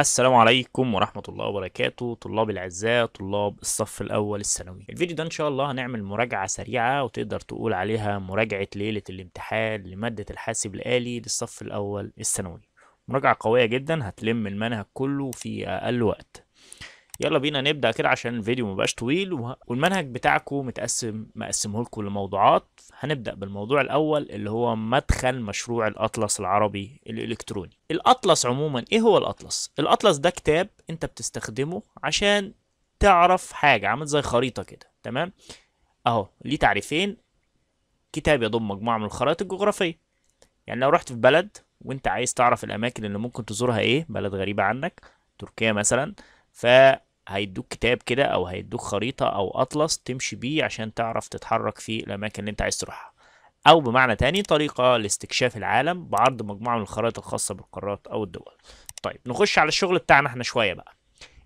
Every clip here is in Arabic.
السلام عليكم ورحمة الله وبركاته طلاب الأعزاء طلاب الصف الأول الثانوي الفيديو ده إن شاء الله هنعمل مراجعة سريعة وتقدر تقول عليها مراجعة ليلة الامتحان لمادة الحاسب الآلي للصف الأول الثانوي مراجعة قوية جدا هتلم المنهج كله في أقل وقت يلا بينا نبدا كده عشان الفيديو مبقاش طويل والمنهج بتاعكم متقسم مقسمه لكم لموضوعات هنبدا بالموضوع الاول اللي هو مدخل مشروع الاطلس العربي الالكتروني الاطلس عموما ايه هو الاطلس الاطلس ده كتاب انت بتستخدمه عشان تعرف حاجه عامل زي خريطه كده تمام اهو ليه تعريفين كتاب يضم مجموعه من الخرائط الجغرافيه يعني لو رحت في بلد وانت عايز تعرف الاماكن اللي ممكن تزورها ايه بلد غريبه عنك تركيا مثلا ف هيدوك كتاب كده او هيدوك خريطه او اطلس تمشي بيه عشان تعرف تتحرك في الاماكن اللي انت عايز تروحها او بمعنى تاني طريقه لاستكشاف العالم بعرض مجموعه من الخرائط الخاصه بالقارات او الدول طيب نخش على الشغل بتاعنا احنا شويه بقى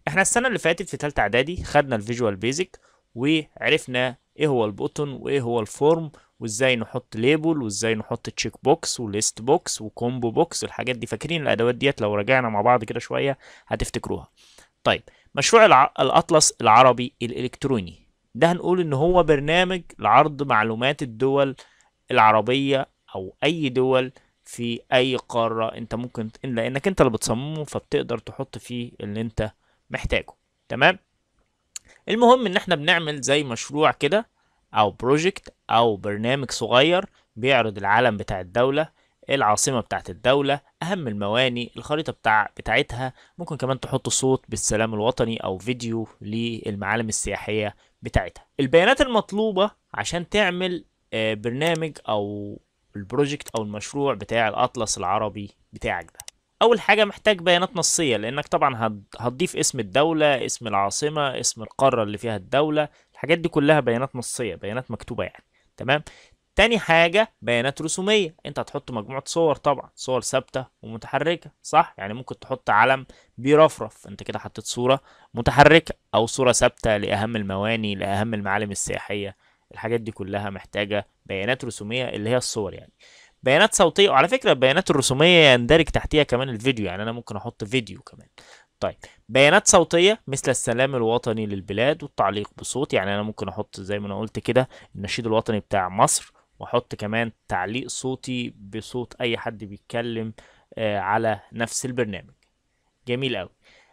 احنا السنه اللي فاتت في ثالثه اعدادي خدنا الفيجوال بيزك وعرفنا ايه هو البوتن وايه هو الفورم وازاي نحط ليبل وازاي نحط تشيك بوكس وليست بوكس وكومبو بوكس الحاجات دي فاكرين الادوات ديت لو رجعنا مع بعض كده شويه هتفتكروها طيب مشروع الأطلس العربي الإلكتروني ده هنقول إن هو برنامج لعرض معلومات الدول العربية أو أي دول في أي قارة أنت ممكن لأنك أنت اللي بتصممه فبتقدر تحط فيه اللي أنت محتاجه تمام المهم إن إحنا بنعمل زي مشروع كده أو بروجكت أو برنامج صغير بيعرض العلم بتاع الدولة العاصمة بتاعت الدولة أهم المواني الخريطة بتاع بتاعتها ممكن كمان تحط صوت بالسلام الوطني أو فيديو للمعالم السياحية بتاعتها البيانات المطلوبة عشان تعمل آه، برنامج أو البروجكت أو المشروع بتاع الأطلس العربي بتاعك ده أول حاجة محتاج بيانات نصية لأنك طبعا هتضيف اسم الدولة اسم العاصمة اسم القارة اللي فيها الدولة الحاجات دي كلها بيانات نصية بيانات مكتوبة يعني تمام تاني حاجة بيانات رسومية انت هتحط مجموعة صور طبعا صور ثابتة ومتحركة صح يعني ممكن تحط علم بيرفرف انت كده حطيت صورة متحركة او صورة ثابتة لأهم المواني لأهم المعالم السياحية الحاجات دي كلها محتاجة بيانات رسومية اللي هي الصور يعني بيانات صوتية وعلى فكرة البيانات الرسومية يندرج تحتيها كمان الفيديو يعني أنا ممكن أحط فيديو كمان طيب بيانات صوتية مثل السلام الوطني للبلاد والتعليق بصوت يعني أنا ممكن أحط زي ما أنا قلت كده النشيد الوطني بتاع مصر واحط كمان تعليق صوتي بصوت اي حد بيتكلم آه، على نفس البرنامج جميل قوي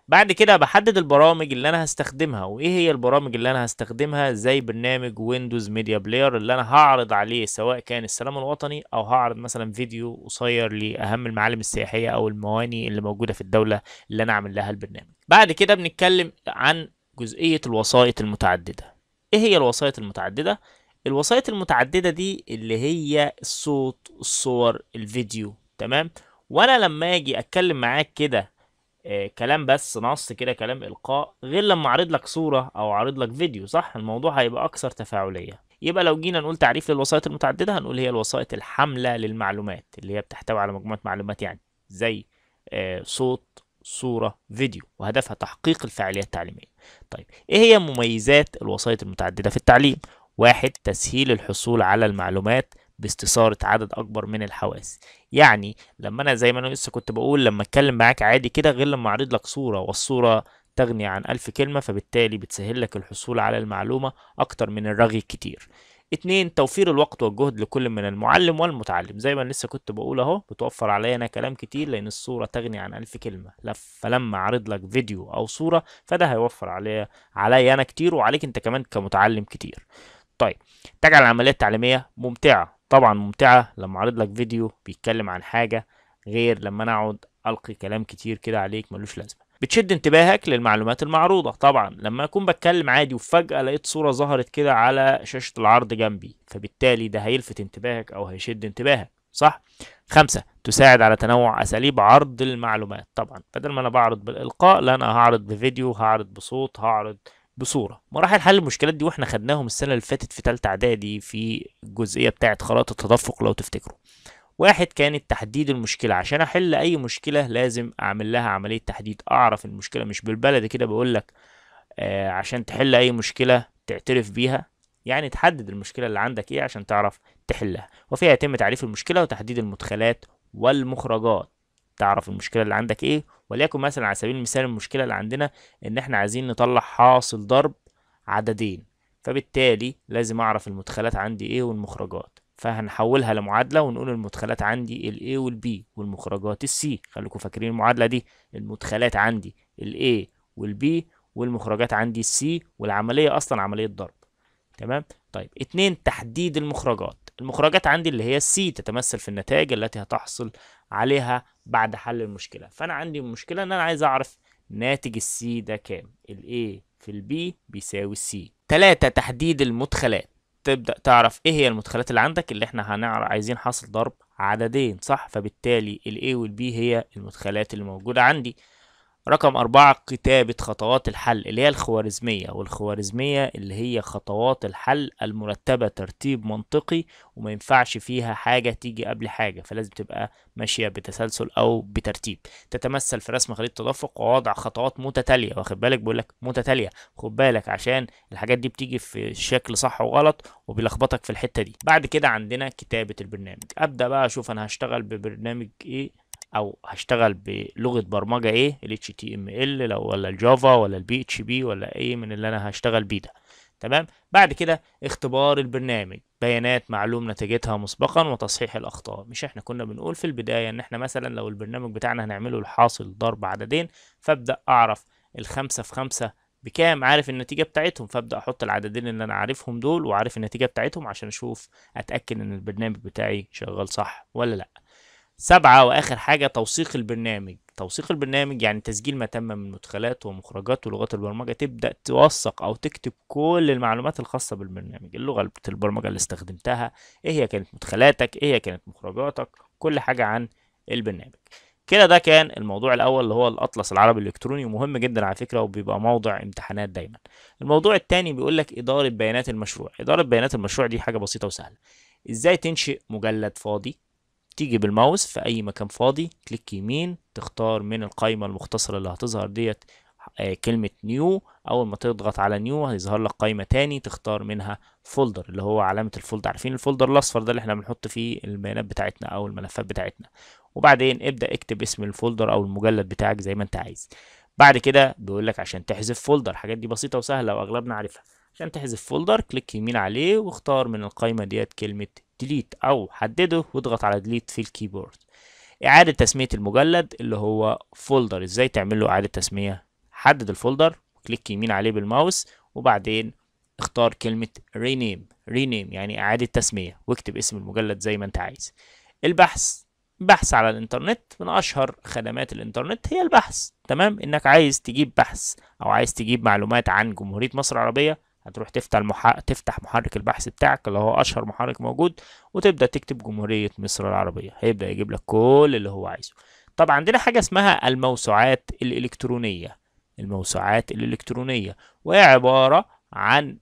بعد كده بحدد البرامج اللي انا هستخدمها وايه هي البرامج اللي انا هستخدمها زي برنامج ويندوز ميديا بلاير اللي انا هعرض عليه سواء كان السلام الوطني او هعرض مثلا فيديو قصير لاهم المعالم السياحيه او المواني اللي موجوده في الدوله اللي انا عامل لها البرنامج بعد كده بنتكلم عن جزئيه الوسائط المتعدده ايه هي الوسائط المتعدده الوسائط المتعددة دي اللي هي الصوت الصور الفيديو تمام وانا لما اجي اتكلم معاك كده آه كلام بس نص كده كلام القاء غير لما اعرض لك صورة او اعرض لك فيديو صح الموضوع هيبقى اكثر تفاعلية يبقى لو جينا نقول تعريف للوسائط المتعددة هنقول هي الوسائط الحاملة للمعلومات اللي هي بتحتوي على مجموعة معلومات يعني زي آه صوت صورة فيديو وهدفها تحقيق الفعالية التعليمية طيب ايه هي مميزات الوسائط المتعددة في التعليم واحد تسهيل الحصول على المعلومات باستثارة عدد أكبر من الحواس يعني لما أنا زي ما أنا لسه كنت بقول لما أتكلم معاك عادي كده غير لما أعرض لك صورة والصورة تغني عن ألف كلمة فبالتالي بتسهل لك الحصول على المعلومة أكتر من الرغي كتير اتنين توفير الوقت والجهد لكل من المعلم والمتعلم زي ما لسه كنت بقول اهو بتوفر عليا انا كلام كتير لان الصوره تغني عن الف كلمه فلما اعرض لك فيديو او صوره فده هيوفر عليا عليا انا كتير وعليك انت كمان كمتعلم كتير طيب تجعل العملية التعليمية ممتعة طبعا ممتعة لما أعرض لك فيديو بيتكلم عن حاجة غير لما أنا أقعد ألقي كلام كتير كده عليك ملوش لازمة بتشد انتباهك للمعلومات المعروضة طبعا لما أكون بتكلم عادي وفجأة لقيت صورة ظهرت كده على شاشة العرض جنبي فبالتالي ده هيلفت انتباهك أو هيشد انتباهك صح؟ خمسة تساعد على تنوع أساليب عرض المعلومات طبعا بدل ما أنا بعرض بالإلقاء لا أنا هعرض بفيديو هعرض بصوت هعرض بصوره مراحل حل المشكلات دي واحنا خدناهم السنه اللي فاتت في ثالثه اعدادي في الجزئيه بتاعه خرائط التدفق لو تفتكروا واحد كانت تحديد المشكلة عشان أحل أي مشكلة لازم أعمل لها عملية تحديد أعرف المشكلة مش بالبلد كده بقولك آه عشان تحل أي مشكلة تعترف بيها يعني تحدد المشكلة اللي عندك إيه عشان تعرف تحلها وفيها يتم تعريف المشكلة وتحديد المدخلات والمخرجات تعرف المشكله اللي عندك ايه وليكن مثلا على سبيل المثال المشكله اللي عندنا ان احنا عايزين نطلع حاصل ضرب عددين فبالتالي لازم اعرف المدخلات عندي ايه والمخرجات فهنحولها لمعادلة ونقول المدخلات عندي ال A وال B والمخرجات ال C خليكم فاكرين المعادلة دي المدخلات عندي ال A وال B والمخرجات عندي ال C والعملية أصلا عملية ضرب تمام طيب اتنين تحديد المخرجات المخرجات عندي اللي هي السي تتمثل في النتائج التي هتحصل عليها بعد حل المشكله فانا عندي مشكله ان انا عايز اعرف ناتج السي ده كام الاي في البي بيساوي السي تلاتة تحديد المدخلات تبدا تعرف ايه هي المدخلات اللي عندك اللي احنا هنعرف عايزين حاصل ضرب عددين صح فبالتالي الاي والبي هي المدخلات اللي موجوده عندي رقم أربعة كتابة خطوات الحل اللي هي الخوارزمية والخوارزمية اللي هي خطوات الحل المرتبة ترتيب منطقي وما ينفعش فيها حاجة تيجي قبل حاجة فلازم تبقى ماشية بتسلسل أو بترتيب تتمثل في رسم خريطة تدفق ووضع خطوات متتالية واخد بالك بقول لك متتالية خد بالك عشان الحاجات دي بتيجي في شكل صح وغلط وبيلخبطك في الحتة دي بعد كده عندنا كتابة البرنامج أبدأ بقى أشوف أنا هشتغل ببرنامج إيه او هشتغل بلغه برمجه ايه ال HTML لو ولا الجافا ولا البي اتش بي ولا ايه من اللي انا هشتغل بيه ده تمام بعد كده اختبار البرنامج بيانات معلوم نتيجتها مسبقا وتصحيح الاخطاء مش احنا كنا بنقول في البدايه ان احنا مثلا لو البرنامج بتاعنا هنعمله الحاصل ضرب عددين فابدا اعرف الخمسة في خمسة بكام عارف النتيجة بتاعتهم فابدأ احط العددين اللي انا عارفهم دول وعارف النتيجة بتاعتهم عشان اشوف اتأكد ان البرنامج بتاعي شغال صح ولا لأ سبعة وآخر حاجة توثيق البرنامج توثيق البرنامج يعني تسجيل ما تم من مدخلات ومخرجات ولغات البرمجة تبدأ توثق أو تكتب كل المعلومات الخاصة بالبرنامج اللغة البرمجة اللي استخدمتها إيه هي كانت مدخلاتك إيه هي كانت مخرجاتك كل حاجة عن البرنامج كده ده كان الموضوع الاول اللي هو الاطلس العربي الالكتروني ومهم جدا على فكره وبيبقى موضع امتحانات دايما الموضوع الثاني بيقول لك اداره بيانات المشروع اداره بيانات المشروع دي حاجه بسيطه وسهله ازاي تنشئ مجلد فاضي تيجي بالماوس في أي مكان فاضي كليك يمين تختار من القائمة المختصرة اللي هتظهر ديت آه، كلمة نيو أول ما تضغط على نيو هيظهر لك قائمة تاني تختار منها فولدر اللي هو علامة الفولدر عارفين الفولدر الأصفر ده اللي احنا بنحط فيه البيانات بتاعتنا أو الملفات بتاعتنا وبعدين ابدأ اكتب اسم الفولدر أو المجلد بتاعك زي ما أنت عايز بعد كده بيقول لك عشان تحذف فولدر الحاجات دي بسيطة وسهلة وأغلبنا عارفها عشان تحذف فولدر كليك يمين عليه واختار من القائمة ديت كلمة ديليت او حدده واضغط على ديليت في الكيبورد اعاده تسميه المجلد اللي هو فولدر ازاي تعمل له اعاده تسميه حدد الفولدر كليك يمين عليه بالماوس وبعدين اختار كلمه رينيم رينيم يعني اعاده تسميه واكتب اسم المجلد زي ما انت عايز البحث بحث على الانترنت من اشهر خدمات الانترنت هي البحث تمام انك عايز تجيب بحث او عايز تجيب معلومات عن جمهوريه مصر العربيه هتروح تفتح المح... تفتح محرك البحث بتاعك اللي هو اشهر محرك موجود وتبدا تكتب جمهوريه مصر العربيه هيبدا يجيب لك كل اللي هو عايزه طب عندنا حاجه اسمها الموسوعات الالكترونيه الموسوعات الالكترونيه وهي عباره عن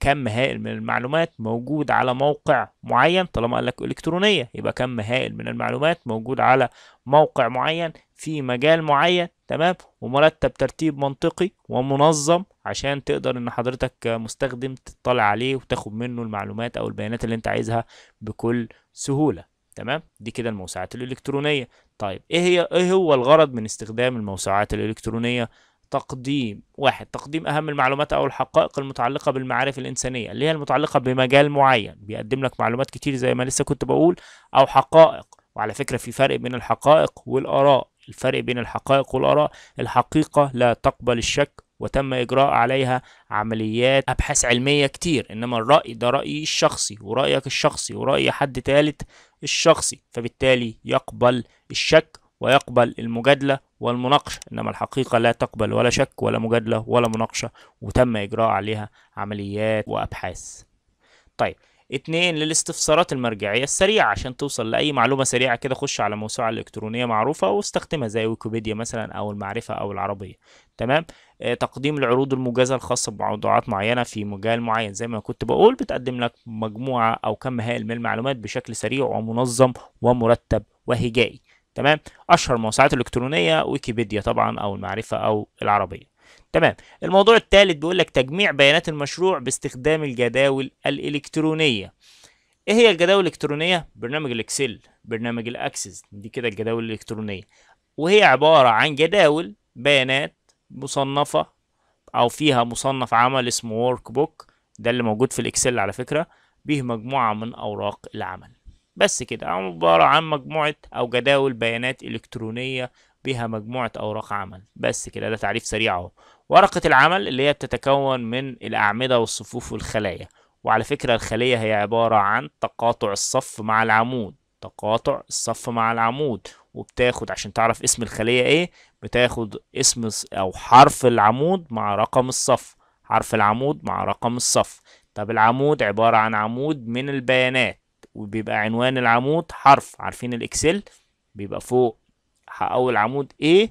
كم هائل من المعلومات موجود على موقع معين طالما قال لك الكترونيه يبقى كم هائل من المعلومات موجود على موقع معين في مجال معين تمام ومرتب ترتيب منطقي ومنظم عشان تقدر ان حضرتك مستخدم تطلع عليه وتاخد منه المعلومات او البيانات اللي انت عايزها بكل سهولة تمام دي كده الموسوعات الالكترونية طيب ايه هي ايه هو الغرض من استخدام الموسوعات الالكترونية تقديم واحد تقديم أهم المعلومات أو الحقائق المتعلقة بالمعارف الإنسانية اللي هي المتعلقة بمجال معين بيقدم لك معلومات كتير زي ما لسه كنت بقول أو حقائق وعلى فكرة في فرق بين الحقائق والآراء الفرق بين الحقائق والآراء الحقيقة لا تقبل الشك وتم إجراء عليها عمليات أبحاث علمية كتير إنما الرأي ده رأيي الشخصي ورأيك الشخصي ورأي حد تالت الشخصي فبالتالي يقبل الشك ويقبل المجادلة والمناقشة إنما الحقيقة لا تقبل ولا شك ولا مجادلة ولا مناقشة وتم إجراء عليها عمليات وأبحاث طيب اتنين للاستفسارات المرجعية السريعة عشان توصل لأي معلومة سريعة كده خش على موسوعة إلكترونية معروفة واستخدمها زي ويكيبيديا مثلا أو المعرفة أو العربية تمام آه تقديم العروض الموجزة الخاصة بموضوعات معينة في مجال معين زي ما كنت بقول بتقدم لك مجموعة أو كم هائل من المعلومات بشكل سريع ومنظم ومرتب وهجائي تمام أشهر موسوعات إلكترونية ويكيبيديا طبعا أو المعرفة أو العربية تمام الموضوع الثالث بيقول لك تجميع بيانات المشروع باستخدام الجداول الالكترونيه ايه هي الجداول الالكترونيه برنامج الاكسل برنامج الاكسس دي كده الجداول الالكترونيه وهي عباره عن جداول بيانات مصنفه او فيها مصنف عمل اسمه ورك بوك ده اللي موجود في الاكسل على فكره به مجموعه من اوراق العمل بس كده عباره عن مجموعه او جداول بيانات الكترونيه بها مجموعة أوراق عمل بس كده ده تعريف سريع أهو ورقة العمل اللي هي بتتكون من الأعمدة والصفوف والخلايا وعلى فكرة الخلية هي عبارة عن تقاطع الصف مع العمود تقاطع الصف مع العمود وبتاخد عشان تعرف اسم الخلية ايه بتاخد اسم او حرف العمود مع رقم الصف حرف العمود مع رقم الصف طب العمود عبارة عن عمود من البيانات وبيبقى عنوان العمود حرف عارفين الاكسل بيبقى فوق أول عمود A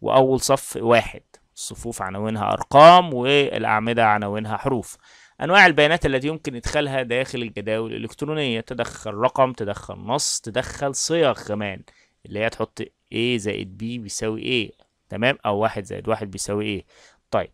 وأول صف واحد الصفوف عناوينها أرقام والأعمدة عناوينها حروف أنواع البيانات التي يمكن إدخالها داخل الجداول الإلكترونية تدخل رقم تدخل نص تدخل صيغ كمان اللي هي تحط A زائد B بيساوي A تمام أو واحد زائد واحد بيساوي A طيب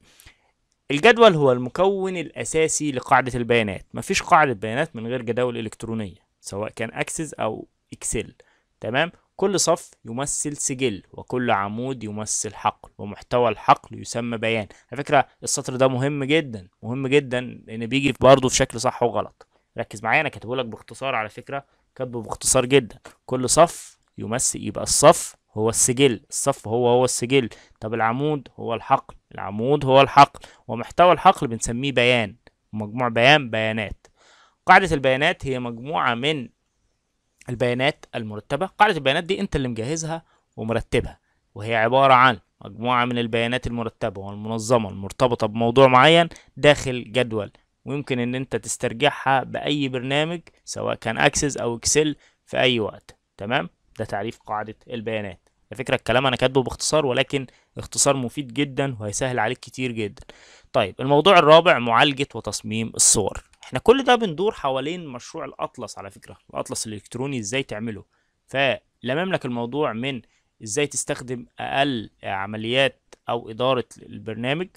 الجدول هو المكون الأساسي لقاعدة البيانات مفيش قاعدة بيانات من غير جداول إلكترونية سواء كان أكسس أو إكسل تمام كل صف يمثل سجل وكل عمود يمثل حقل ومحتوى الحقل يسمى بيان على فكرة السطر ده مهم جدا مهم جدا لأن بيجي برضه في شكل صح وغلط ركز معايا أنا كاتبه لك باختصار على فكرة كاتبه باختصار جدا كل صف يمثل يبقى الصف هو السجل الصف هو هو السجل طب العمود هو الحقل العمود هو الحقل ومحتوى الحقل بنسميه بيان مجموع بيان بيانات قاعدة البيانات هي مجموعة من البيانات المرتبة قاعدة البيانات دي أنت اللي مجهزها ومرتبها وهي عبارة عن مجموعة من البيانات المرتبة والمنظمة المرتبطة بموضوع معين داخل جدول ويمكن ان انت تسترجعها باي برنامج سواء كان اكسس او اكسل في اي وقت تمام ده تعريف قاعدة البيانات الفكرة الكلام أنا كاتبه باختصار ولكن اختصار مفيد جدا وهيسهل عليك كتير جدا طيب الموضوع الرابع معالجة وتصميم الصور احنا كل ده بندور حوالين مشروع الأطلس على فكرة الأطلس الإلكتروني ازاي تعمله فلم يملك الموضوع من ازاي تستخدم أقل عمليات أو إدارة البرنامج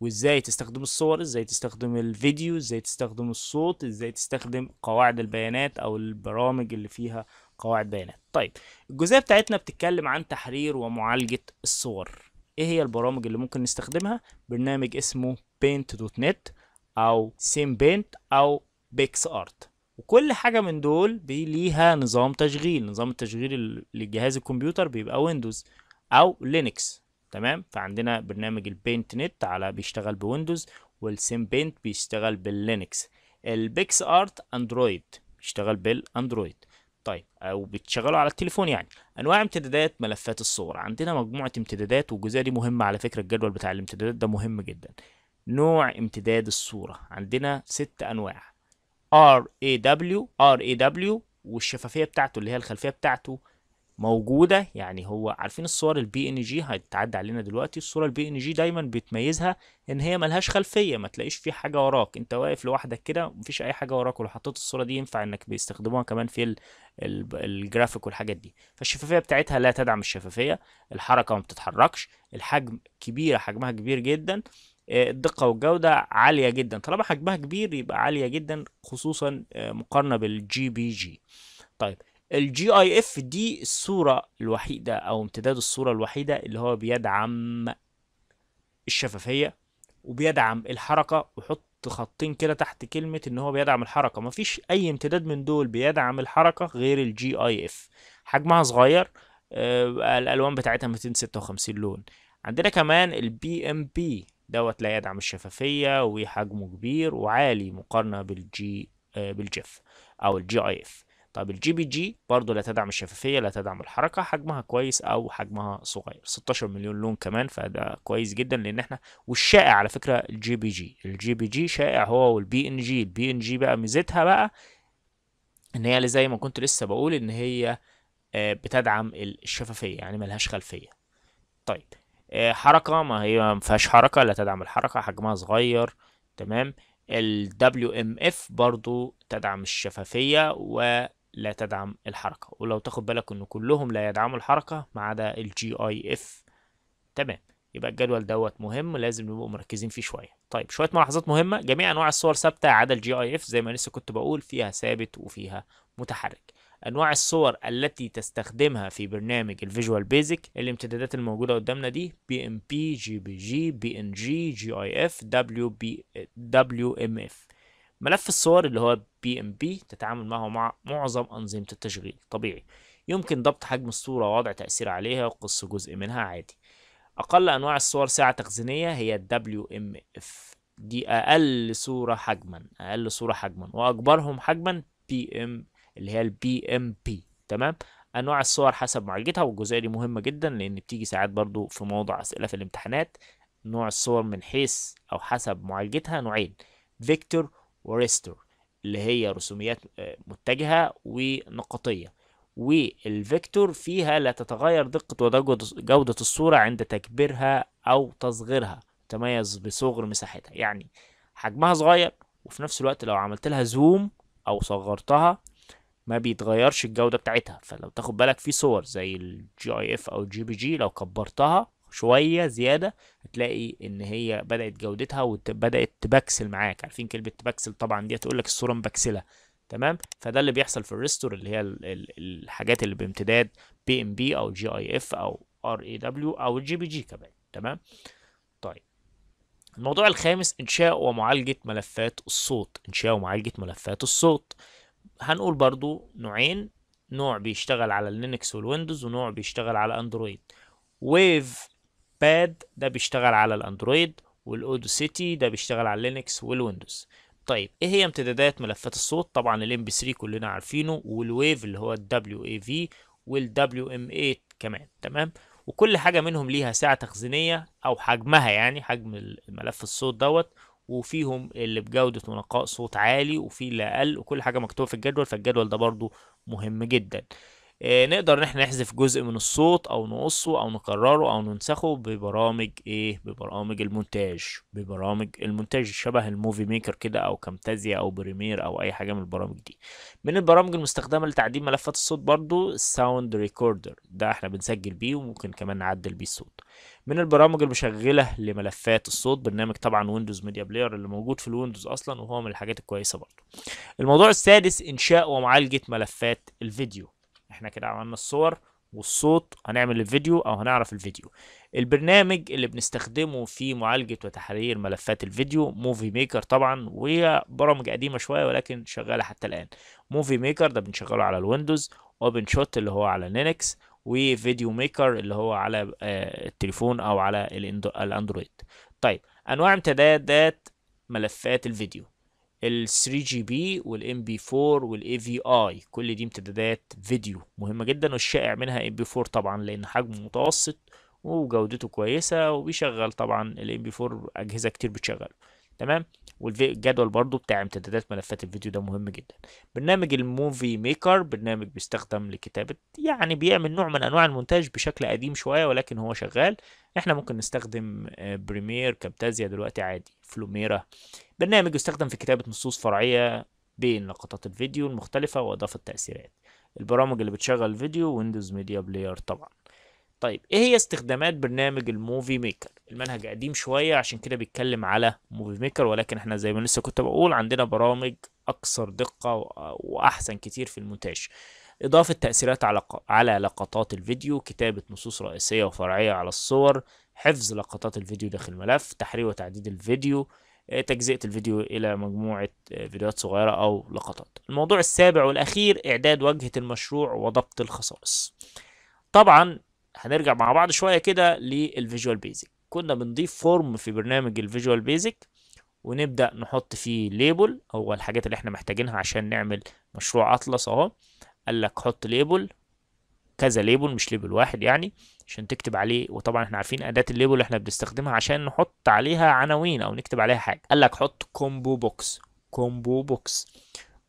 وازاي تستخدم الصور ازاي تستخدم الفيديو ازاي تستخدم الصوت ازاي تستخدم قواعد البيانات او البرامج اللي فيها قواعد بيانات طيب الجزئيه بتاعتنا بتتكلم عن تحرير ومعالجه الصور ايه هي البرامج اللي ممكن نستخدمها برنامج اسمه بينت دوت نت او سيم بينت او بيكس ارت وكل حاجه من دول ليها نظام تشغيل نظام التشغيل لجهاز الكمبيوتر بيبقى ويندوز او لينكس تمام فعندنا برنامج البينت نت على بيشتغل بويندوز والسيم بينت بيشتغل باللينكس البيكس ارت اندرويد بيشتغل بالاندرويد طيب او بتشغله على التليفون يعني انواع امتدادات ملفات الصور عندنا مجموعه امتدادات والجزئيه دي مهمه على فكره الجدول بتاع الامتدادات ده مهم جدا نوع امتداد الصوره عندنا ست انواع ار ار اي دبليو اي دبليو والشفافيه بتاعته اللي هي الخلفيه بتاعته موجودة يعني هو عارفين الصور البي ان جي هتتعدى علينا دلوقتي الصورة البي ان جي دايما بتميزها ان هي ملهاش خلفية ما تلاقيش في حاجة وراك انت واقف لوحدك كده مفيش اي حاجة وراك ولو حطيت الصورة دي ينفع انك بيستخدموها كمان في الجرافيك والحاجات دي فالشفافية بتاعتها لا تدعم الشفافية الحركة ما بتتحركش الحجم كبيرة حجمها كبير جدا آه، الدقة والجودة عالية جدا طالما حجمها كبير يبقى عالية جدا خصوصا آه، مقارنة بالجي بي جي طيب الجي اي اف دي الصورة الوحيدة او امتداد الصورة الوحيدة اللي هو بيدعم الشفافية وبيدعم الحركة وحط خطين كده تحت كلمة ان هو بيدعم الحركة مفيش اي امتداد من دول بيدعم الحركة غير الجي اي اف حجمها صغير آه الالوان بتاعتها 256 لون عندنا كمان البي ام بي دوت لا يدعم الشفافية وحجمه كبير وعالي مقارنة بالجي آه بالجف او الجي اي اف طيب الجي بي جي برضه لا تدعم الشفافيه لا تدعم الحركه حجمها كويس او حجمها صغير 16 مليون لون كمان فده كويس جدا لان احنا والشائع على فكره الجي بي جي الجي بي جي شائع هو والبي ان جي البي ان جي بقى ميزتها بقى ان هي زي ما كنت لسه بقول ان هي آه، بتدعم الشفافيه يعني ملهاش خلفيه طيب آه، حركه ما هي ما فيهاش حركه لا تدعم الحركه حجمها صغير تمام ال WMF برضو تدعم الشفافية و لا تدعم الحركة ولو تاخد بالك ان كلهم لا يدعموا الحركة ما عدا الجي اي اف تمام يبقى الجدول دوت مهم لازم نبقى مركزين فيه شويه طيب شويه ملاحظات مهمه جميع انواع الصور ثابته عدا الجي اي اف زي ما لسه كنت بقول فيها ثابت وفيها متحرك انواع الصور التي تستخدمها في برنامج الفيجوال بيزك الامتدادات الموجوده قدامنا دي بي ام بي جي بي جي بي ان جي جي اي اف دبليو بي دبليو ام اف ملف الصور اللي هو بي ام بي تتعامل معه مع معظم أنظمة التشغيل طبيعي يمكن ضبط حجم الصورة ووضع تأثير عليها وقص جزء منها عادي أقل أنواع الصور سعة تخزينية هي ال WMF دي أقل صورة حجما أقل صورة حجما وأكبرهم حجما بي ام اللي هي البي ام بي تمام انواع الصور حسب معالجتها والجزئيه دي مهمه جدا لان بتيجي ساعات برضو في موضع اسئله في الامتحانات نوع الصور من حيث او حسب معالجتها نوعين فيكتور وريستور اللي هي رسوميات آه، متجهة ونقطية والفيكتور فيها لا تتغير دقة وجودة الصورة عند تكبيرها أو تصغيرها تميز بصغر مساحتها يعني حجمها صغير وفي نفس الوقت لو عملت لها زوم أو صغرتها ما بيتغيرش الجودة بتاعتها فلو تاخد بالك في صور زي الجي اي اف او الجي بي جي لو كبرتها شويه زياده هتلاقي ان هي بدات جودتها وبدات تبكسل معاك عارفين كلمه تبكسل طبعا دي هتقول لك الصوره مبكسله تمام فده اللي بيحصل في الريستور اللي هي الحاجات اللي بامتداد بي ام بي او جي اي اف او ار اي دبليو او جي بي جي كمان تمام طيب الموضوع الخامس انشاء ومعالجه ملفات الصوت انشاء ومعالجه ملفات الصوت هنقول برضو نوعين نوع بيشتغل على اللينكس والويندوز ونوع بيشتغل على اندرويد ويف باد ده بيشتغل على الاندرويد والاودو سيتي ده بيشتغل على لينكس والويندوز طيب ايه هي امتدادات ملفات الصوت طبعا الام بي 3 كلنا عارفينه والويف اللي هو الدبليو اي في والدبليو ام 8 كمان تمام وكل حاجه منهم ليها سعه تخزينيه او حجمها يعني حجم الملف الصوت دوت وفيهم اللي بجودة ونقاء صوت عالي وفي اللي أقل وكل حاجة مكتوبة في الجدول فالجدول ده برضو مهم جدا آه، نقدر ان احنا نحذف جزء من الصوت او نقصه او نكرره او ننسخه ببرامج ايه ببرامج المونتاج ببرامج المونتاج شبه الموفي ميكر كده او كامتازيا او بريمير او اي حاجه من البرامج دي من البرامج المستخدمه لتعديل ملفات الصوت برضو الساوند ريكوردر ده احنا بنسجل بيه وممكن كمان نعدل بيه الصوت من البرامج المشغله لملفات الصوت برنامج طبعا ويندوز ميديا بلاير اللي موجود في الويندوز اصلا وهو من الحاجات الكويسه برضو الموضوع السادس انشاء ومعالجه ملفات الفيديو احنا كده عملنا الصور والصوت هنعمل الفيديو او هنعرف الفيديو البرنامج اللي بنستخدمه في معالجة وتحرير ملفات الفيديو موفي ميكر طبعا وهي برامج قديمة شوية ولكن شغالة حتى الآن موفي ميكر ده بنشغله على الويندوز اوبن شوت اللي هو على لينكس وفيديو ميكر اللي هو على آه، التليفون او على الاندرويد طيب انواع امتدادات ملفات الفيديو ال 3 جي بي والام بي 4 والاي في اي كل دي امتدادات فيديو مهمه جدا والشائع منها ام بي 4 طبعا لان حجمه متوسط وجودته كويسه وبيشغل طبعا الام بي 4 اجهزه كتير بتشغله تمام والجدول برضو بتاع امتدادات ملفات الفيديو ده مهم جدا برنامج الموفي ميكر برنامج بيستخدم لكتابة يعني بيعمل نوع من انواع المونتاج بشكل قديم شوية ولكن هو شغال احنا ممكن نستخدم بريمير آه، كابتازيا دلوقتي عادي فلوميرا برنامج يستخدم في كتابة نصوص فرعية بين لقطات الفيديو المختلفة وإضافة تأثيرات البرامج اللي بتشغل الفيديو ويندوز ميديا بلاير طبعا طيب ايه هي استخدامات برنامج الموفي ميكر المنهج قديم شوية عشان كده بيتكلم على موفي ميكر ولكن احنا زي ما لسه كنت بقول عندنا برامج اكثر دقة واحسن كتير في المونتاج إضافة تأثيرات على على لقطات الفيديو، كتابة نصوص رئيسية وفرعية على الصور، حفظ لقطات الفيديو داخل الملف تحرير وتعديل الفيديو، آه، تجزئة الفيديو إلى مجموعة آه، فيديوهات صغيرة أو لقطات الموضوع السابع والأخير إعداد وجهة المشروع وضبط الخصائص طبعا هنرجع مع بعض شوية كده للفيجوال بيزك كنا بنضيف فورم في برنامج الفيجوال بيزك ونبدأ نحط فيه ليبل هو الحاجات اللي احنا محتاجينها عشان نعمل مشروع أطلس أهو قال لك حط ليبل كذا ليبل مش ليبل واحد يعني عشان تكتب عليه وطبعا احنا عارفين اداه الليبل احنا بنستخدمها عشان نحط عليها عناوين او نكتب عليها حاجه قال لك حط كومبو بوكس كومبو بوكس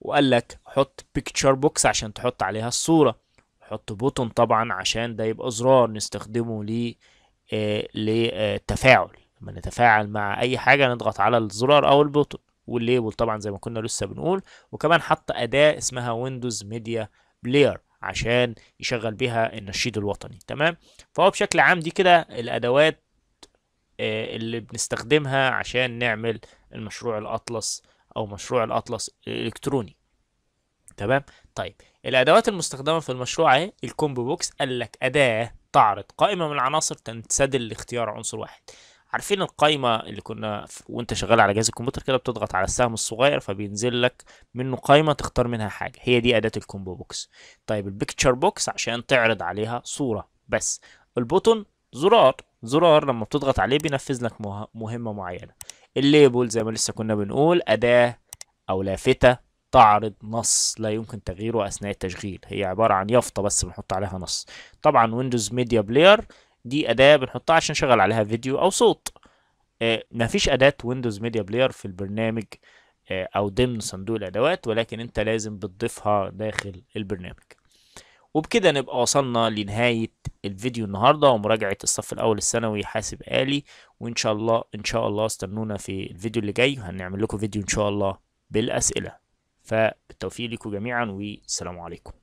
وقال لك حط بيكتشر بوكس عشان تحط عليها الصوره حط بوتون طبعا عشان ده يبقى زرار نستخدمه ل للتفاعل آه، لما نتفاعل مع اي حاجه نضغط على الزرار او البوتون والليبل طبعا زي ما كنا لسه بنقول وكمان حط اداه اسمها ويندوز ميديا بلاير عشان يشغل بيها النشيد الوطني تمام فهو بشكل عام دي كده الادوات آه، اللي بنستخدمها عشان نعمل المشروع الاطلس او مشروع الاطلس الالكتروني تمام طيب الادوات المستخدمه في المشروع اهي الكومبو بوكس قال لك اداه تعرض قائمه من العناصر تنسدل لاختيار عنصر واحد عارفين القايمة اللي كنا وانت شغال على جهاز الكمبيوتر كده بتضغط على السهم الصغير فبينزل لك منه قايمة تختار منها حاجة هي دي أداة الكومبو بوكس طيب البيكتشر بوكس عشان تعرض عليها صورة بس البوتون زرار زرار لما بتضغط عليه بينفذ لك مهمة معينة الليبل زي ما لسه كنا بنقول أداة أو لافتة تعرض نص لا يمكن تغييره أثناء التشغيل هي عبارة عن يافطة بس بنحط عليها نص طبعا ويندوز ميديا بلاير دي أداة بنحطها عشان نشغل عليها فيديو أو صوت آه، ما مفيش أداة ويندوز ميديا بلاير في البرنامج آه، أو ضمن صندوق الأدوات ولكن أنت لازم بتضيفها داخل البرنامج وبكده نبقى وصلنا لنهاية الفيديو النهاردة ومراجعة الصف الأول الثانوي حاسب آلي وإن شاء الله إن شاء الله استنونا في الفيديو اللي جاي هنعمل لكم فيديو إن شاء الله بالأسئلة فبالتوفيق لكم جميعا والسلام عليكم